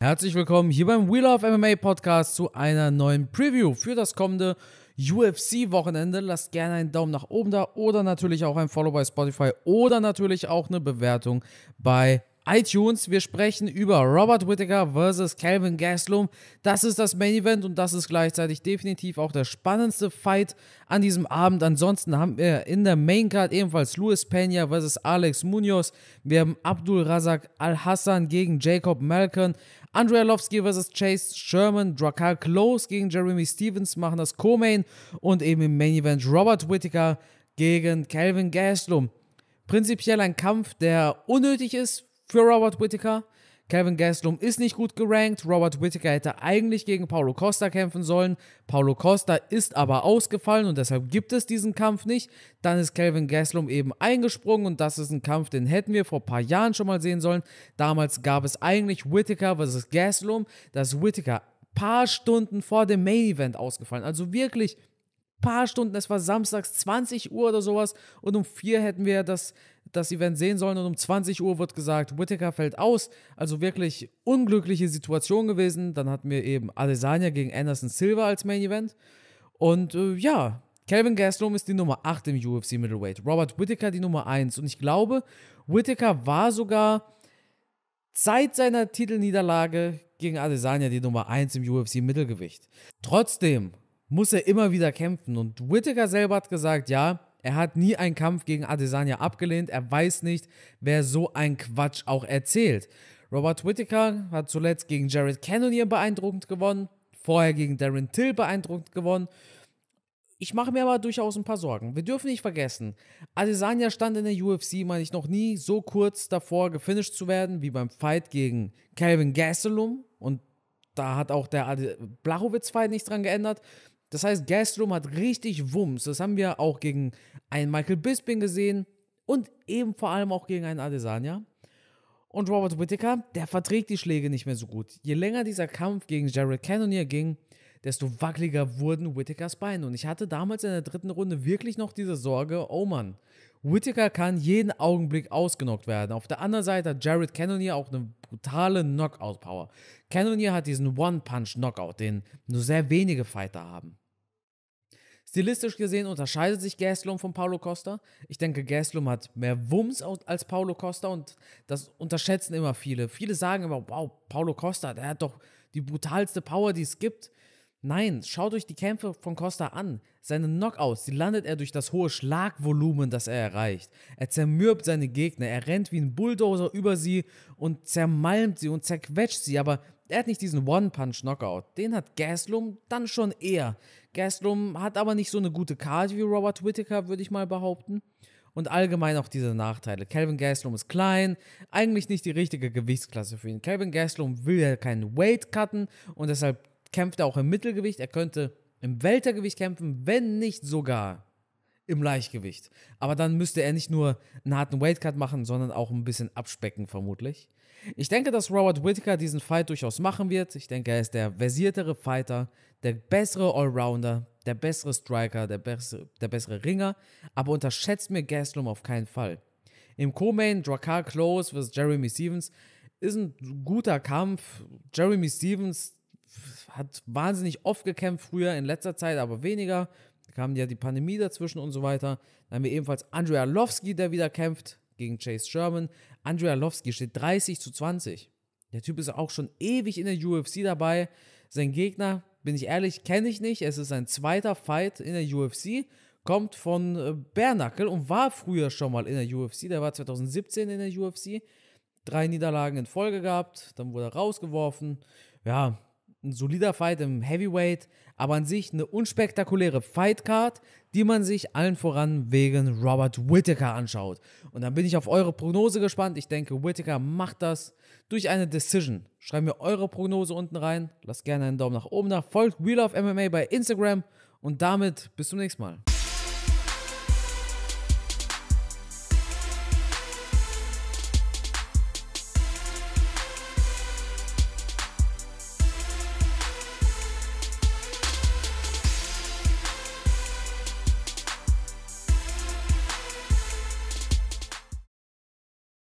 Herzlich willkommen hier beim We Love MMA Podcast zu einer neuen Preview für das kommende UFC-Wochenende. Lasst gerne einen Daumen nach oben da oder natürlich auch ein Follow bei Spotify oder natürlich auch eine Bewertung bei iTunes. Wir sprechen über Robert Whittaker versus Calvin Gaslum. Das ist das Main Event und das ist gleichzeitig definitiv auch der spannendste Fight an diesem Abend. Ansonsten haben wir in der Main Card ebenfalls Luis Pena versus Alex Munoz. Wir haben Abdul Razak Al-Hassan gegen Jacob Malkin. Andrea Lovski versus Chase Sherman. Drakal Close gegen Jeremy Stevens machen das Co-Main und eben im Main Event Robert Whittaker gegen Calvin Gaslum. Prinzipiell ein Kampf, der unnötig ist, für Robert Whittaker. Kevin Gastelum ist nicht gut gerankt. Robert Whittaker hätte eigentlich gegen Paulo Costa kämpfen sollen. Paulo Costa ist aber ausgefallen und deshalb gibt es diesen Kampf nicht. Dann ist Kevin Gastelum eben eingesprungen und das ist ein Kampf, den hätten wir vor ein paar Jahren schon mal sehen sollen. Damals gab es eigentlich Whittaker versus Gastelum. Das ist Whittaker paar Stunden vor dem Main Event ausgefallen. Also wirklich paar Stunden, es war samstags 20 Uhr oder sowas und um 4 hätten wir das, das Event sehen sollen und um 20 Uhr wird gesagt, Whittaker fällt aus. Also wirklich unglückliche Situation gewesen. Dann hatten wir eben Adesanya gegen Anderson Silva als Main Event und äh, ja, Calvin Gastelum ist die Nummer 8 im UFC Middleweight, Robert Whittaker die Nummer 1 und ich glaube, Whittaker war sogar seit seiner Titelniederlage gegen Adesanya die Nummer 1 im UFC Mittelgewicht. Trotzdem muss er immer wieder kämpfen. Und Whittaker selber hat gesagt, ja, er hat nie einen Kampf gegen Adesanya abgelehnt. Er weiß nicht, wer so einen Quatsch auch erzählt. Robert Whittaker hat zuletzt gegen Jared Cannon hier beeindruckend gewonnen, vorher gegen Darren Till beeindruckend gewonnen. Ich mache mir aber durchaus ein paar Sorgen. Wir dürfen nicht vergessen, Adesanya stand in der UFC, meine ich, noch nie so kurz davor, gefinisht zu werden, wie beim Fight gegen Calvin Gastelum. Und da hat auch der Blachowitz-Fight nichts dran geändert. Das heißt, Gastelum hat richtig Wumms. Das haben wir auch gegen einen Michael Bisping gesehen und eben vor allem auch gegen einen Adesanya. Und Robert Whittaker, der verträgt die Schläge nicht mehr so gut. Je länger dieser Kampf gegen Jared Cannonier ging, desto wackeliger wurden Whittakers Beine. Und ich hatte damals in der dritten Runde wirklich noch diese Sorge, oh Mann, Whittaker kann jeden Augenblick ausgenockt werden. Auf der anderen Seite hat Jared Cannonier auch eine brutale Knockout-Power. Cannonier hat diesen One-Punch-Knockout, den nur sehr wenige Fighter haben. Stilistisch gesehen unterscheidet sich Gastelum von Paulo Costa. Ich denke, Gastelum hat mehr Wumms als Paulo Costa und das unterschätzen immer viele. Viele sagen immer, wow, Paulo Costa, der hat doch die brutalste Power, die es gibt. Nein, schaut euch die Kämpfe von Costa an. Seine Knockouts, die landet er durch das hohe Schlagvolumen, das er erreicht. Er zermürbt seine Gegner, er rennt wie ein Bulldozer über sie und zermalmt sie und zerquetscht sie, aber er hat nicht diesen One-Punch-Knockout. Den hat Gaslum dann schon eher. Gastrom hat aber nicht so eine gute Karte wie Robert Whittaker, würde ich mal behaupten. Und allgemein auch diese Nachteile. Calvin Gastelum ist klein, eigentlich nicht die richtige Gewichtsklasse für ihn. Calvin Gastelum will ja keinen Weight cutten und deshalb kämpft er auch im Mittelgewicht. Er könnte im Weltergewicht kämpfen, wenn nicht sogar im Leichtgewicht. Aber dann müsste er nicht nur einen harten Weightcut machen, sondern auch ein bisschen abspecken, vermutlich. Ich denke, dass Robert Whitaker diesen Fight durchaus machen wird. Ich denke, er ist der versiertere Fighter, der bessere Allrounder, der bessere Striker, der, bessere, der bessere Ringer. Aber unterschätzt mir Gastelum auf keinen Fall. Im Co-Main Dracar Close vs. Jeremy Stevens ist ein guter Kampf. Jeremy Stevens hat wahnsinnig oft gekämpft früher, in letzter Zeit aber weniger. Da kam ja die Pandemie dazwischen und so weiter. Dann haben wir ebenfalls Andrea Lovski, der wieder kämpft gegen Chase Sherman. Andrea Lovski steht 30 zu 20. Der Typ ist auch schon ewig in der UFC dabei. Sein Gegner, bin ich ehrlich, kenne ich nicht. Es ist sein zweiter Fight in der UFC. Kommt von äh, Bernackel und war früher schon mal in der UFC. Der war 2017 in der UFC. Drei Niederlagen in Folge gehabt. Dann wurde er rausgeworfen. Ja, ein solider Fight im Heavyweight, aber an sich eine unspektakuläre Fightcard, die man sich allen voran wegen Robert Whittaker anschaut. Und dann bin ich auf eure Prognose gespannt. Ich denke, Whittaker macht das durch eine Decision. Schreibt mir eure Prognose unten rein. Lasst gerne einen Daumen nach oben da. Folgt Wheel of MMA bei Instagram. Und damit bis zum nächsten Mal.